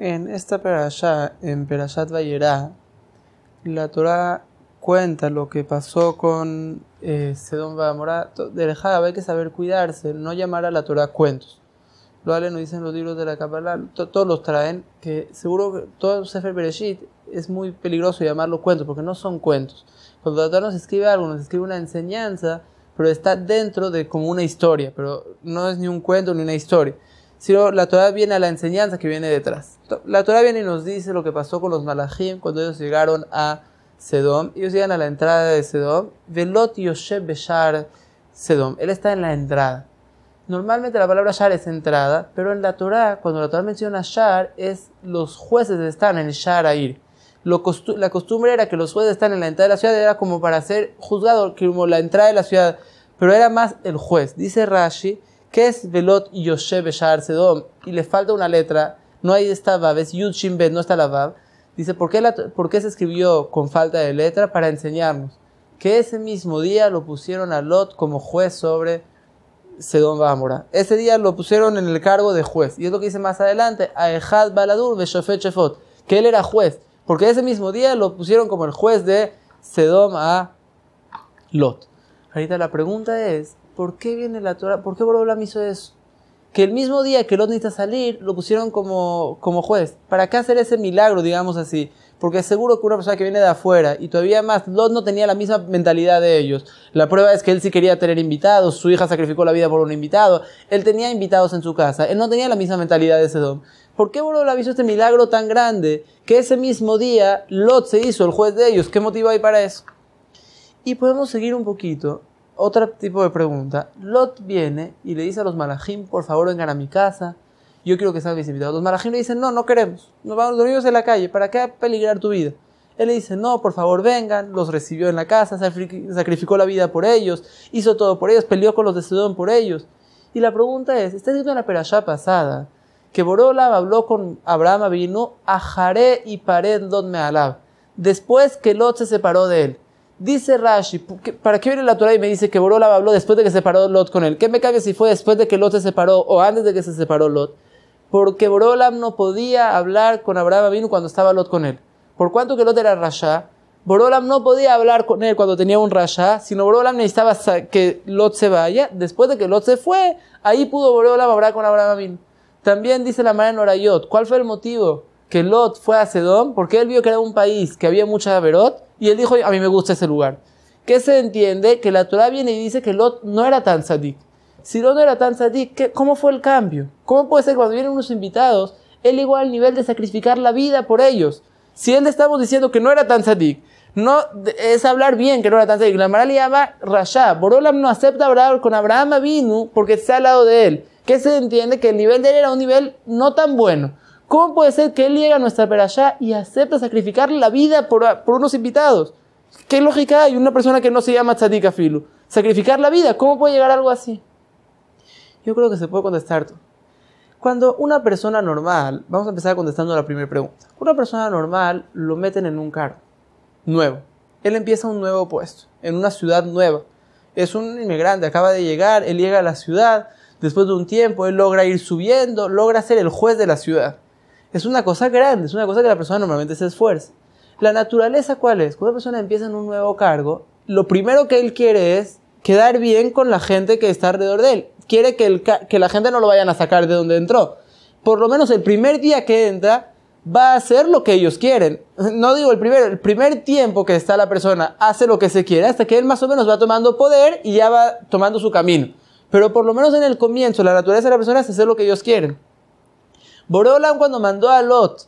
En esta allá en Perashat Vayera, la Torah cuenta lo que pasó con eh, Sedón Bamorá. dejaba hay que saber cuidarse, no llamar a la Torah cuentos. Lo no dicen los libros de la Kabbalah, todos los traen, que seguro que todo Sefer Bereshit es muy peligroso llamarlo cuentos, porque no son cuentos. Cuando la Torah nos escribe algo, nos escribe una enseñanza, pero está dentro de como una historia, pero no es ni un cuento ni una historia sino la Torah viene a la enseñanza que viene detrás. La Torah viene y nos dice lo que pasó con los malachim cuando ellos llegaron a Sedom. Ellos llegan a la entrada de Sedom. Velot Yosheb Beshar Sedom. Él está en la entrada. Normalmente la palabra Shar es entrada, pero en la Torah, cuando la Torah menciona Shar, es los jueces están en Shar a ir. la costumbre era que los jueces están en la entrada de la ciudad, era como para ser juzgado, como la entrada de la ciudad, pero era más el juez. Dice Rashi, ¿Qué es Velot Yoshe Beshar Sedom? Y le falta una letra, no hay esta Bab. es Yud no está la Vav. Dice, ¿por qué, se escribió con falta de letra? Para enseñarnos que ese mismo día lo pusieron a Lot como juez sobre Sedom Bámora. Ese día lo pusieron en el cargo de juez. Y es lo que dice más adelante, Ejad Baladur Beshofet Shefot, que él era juez. Porque ese mismo día lo pusieron como el juez de Sedom a Lot. Ahorita la pregunta es, ¿Por qué viene la Torah? ¿Por qué la hizo eso? Que el mismo día que Lot necesita salir, lo pusieron como, como juez. ¿Para qué hacer ese milagro, digamos así? Porque seguro que una persona que viene de afuera, y todavía más, Lot no tenía la misma mentalidad de ellos. La prueba es que él sí quería tener invitados, su hija sacrificó la vida por un invitado, él tenía invitados en su casa, él no tenía la misma mentalidad de ese don. ¿Por qué Borobolam hizo este milagro tan grande que ese mismo día Lot se hizo el juez de ellos? ¿Qué motivo hay para eso? Y podemos seguir un poquito otro tipo de pregunta. Lot viene y le dice a los malajim, por favor vengan a mi casa, yo quiero que sean mis Los malajim le dicen, no, no queremos, nos vamos, dormidos en la calle, ¿para qué peligrar tu vida? Él le dice, no, por favor vengan, los recibió en la casa, sacrificó la vida por ellos, hizo todo por ellos, peleó con los de Sedón por ellos. Y la pregunta es, está diciendo en la perashá pasada, que Borolab habló con Abraham, vino a Jare y Pared Lot Mealab, después que Lot se separó de él. Dice Rashi, ¿para qué viene la Torah y me dice que Borolam habló después de que se paró Lot con él? ¿Qué me cague si fue después de que Lot se separó o antes de que se separó Lot? Porque Borolam no podía hablar con Abraham Avinu cuando estaba Lot con él. Por cuanto que Lot era Rasha, Borolam no podía hablar con él cuando tenía un Rasha, sino Borolam necesitaba que Lot se vaya. Después de que Lot se fue, ahí pudo Borolam hablar con Abraham Avinu. También dice la madre Norayot, ¿cuál fue el motivo que Lot fue a Sedón? Porque él vio que era un país que había mucha verot y él dijo, a mí me gusta ese lugar. ¿Qué se entiende? Que la Torah viene y dice que Lot no era tan sadik. Si Lot no era tan sadik, ¿cómo fue el cambio? ¿Cómo puede ser que cuando vienen unos invitados, él igual al nivel de sacrificar la vida por ellos? Si él le estamos diciendo que no era tan sadik, no es hablar bien que no era tan sadik. La Mara le llama Rasha. Borolam no acepta hablar con Abraham Avinu porque está al lado de él. ¿Qué se entiende? Que el nivel de él era un nivel no tan bueno. ¿Cómo puede ser que él llegue a nuestra perashá y acepta sacrificar la vida por, unos invitados? ¿Qué lógica hay? Una persona que no se llama Tzadik Filu. Sacrificar la vida, ¿cómo puede llegar algo así? Yo creo que se puede contestar. Cuando una persona normal, vamos a empezar contestando la primera pregunta. Una persona normal lo meten en un carro nuevo. Él empieza un nuevo puesto, en una ciudad nueva. Es un inmigrante, acaba de llegar, él llega a la ciudad, después de un tiempo, él logra ir subiendo, logra ser el juez de la ciudad es una cosa grande, es una cosa que la persona normalmente se esfuerza. La naturaleza, ¿cuál es? Cuando una persona empieza en un nuevo cargo, lo primero que él quiere es quedar bien con la gente que está alrededor de él. Quiere que, que la gente no lo vayan a sacar de donde entró. Por lo menos el primer día que entra, va a hacer lo que ellos quieren. No digo el primero, el primer tiempo que está la persona hace lo que se quiere hasta que él más o menos va tomando poder y ya va tomando su camino. Pero por lo menos en el comienzo, la naturaleza de la persona es hacer lo que ellos quieren. Boreolam cuando mandó a Lot,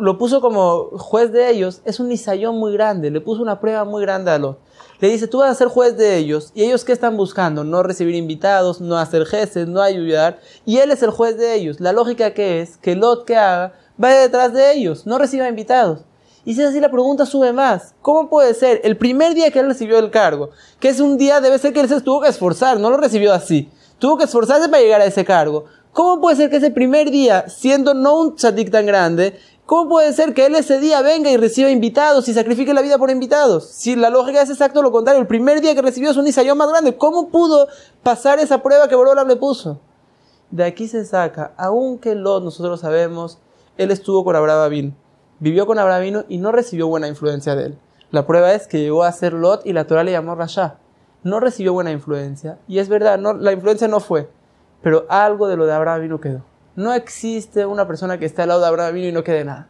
lo puso como juez de ellos, es un isayón muy grande, le puso una prueba muy grande a Lot. Le dice, tú vas a ser juez de ellos, y ellos qué están buscando? No recibir invitados, no hacer jefes, no ayudar, y él es el juez de ellos. La lógica que es que Lot que haga, vaya detrás de ellos, no reciba invitados. Y si es así, la pregunta sube más. ¿Cómo puede ser? El primer día que él recibió el cargo, que es un día, debe ser que él se tuvo que esforzar, no lo recibió así. Tuvo que esforzarse para llegar a ese cargo. ¿Cómo puede ser que ese primer día, siendo no un tzadik tan grande, ¿Cómo puede ser que él ese día venga y reciba invitados y sacrifique la vida por invitados? Si la lógica es exacto lo contrario, el primer día que recibió es un Isayón más grande. ¿Cómo pudo pasar esa prueba que Borola le puso? De aquí se saca, aunque Lot, nosotros sabemos, él estuvo con Abraham vivió con Abraham y no recibió buena influencia de él. La prueba es que llegó a ser Lot y la Torah le llamó Rasha. No recibió buena influencia, y es verdad, la influencia no fue pero algo de lo de Abraham vino quedó. No existe una persona que esté al lado de Abraham vino y no quede nada.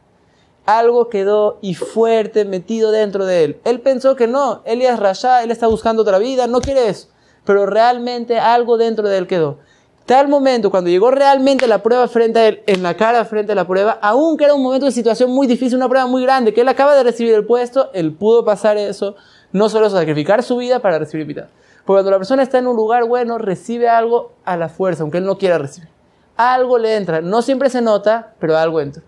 Algo quedó y fuerte metido dentro de él. Él pensó que no, él es él está buscando otra vida, no quiere eso. Pero realmente algo dentro de él quedó. Tal momento, cuando llegó realmente la prueba frente a él, en la cara frente a la prueba, aunque era un momento de situación muy difícil, una prueba muy grande, que él acaba de recibir el puesto, él pudo pasar eso, no solo sacrificar su vida para recibir vida. Porque cuando la persona está en un lugar bueno, recibe algo a la fuerza, aunque él no quiera recibir. Algo le entra. No siempre se nota, pero algo entra.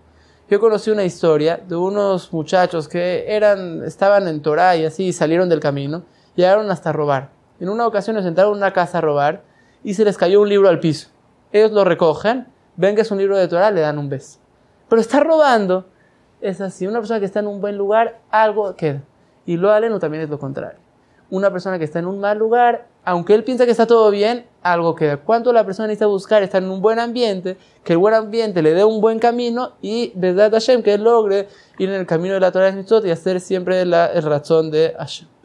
Yo conocí una historia de unos muchachos que eran, estaban en Torah y así salieron del camino, llegaron hasta robar. En una ocasión les entraron a una casa a robar y se les cayó un libro al piso. Ellos lo recogen, ven que es un libro de Torah, le dan un beso. Pero está robando. Es así, una persona que está en un buen lugar, algo queda. Y lo o también es lo contrario una persona que está en un mal lugar, aunque él piensa que está todo bien, algo queda. ¿Cuánto la persona necesita buscar estar en un buen ambiente, que el buen ambiente le dé un buen camino y, verdad, Hashem, que él logre ir en el camino de la Torah de y hacer siempre la, el razón de Hashem?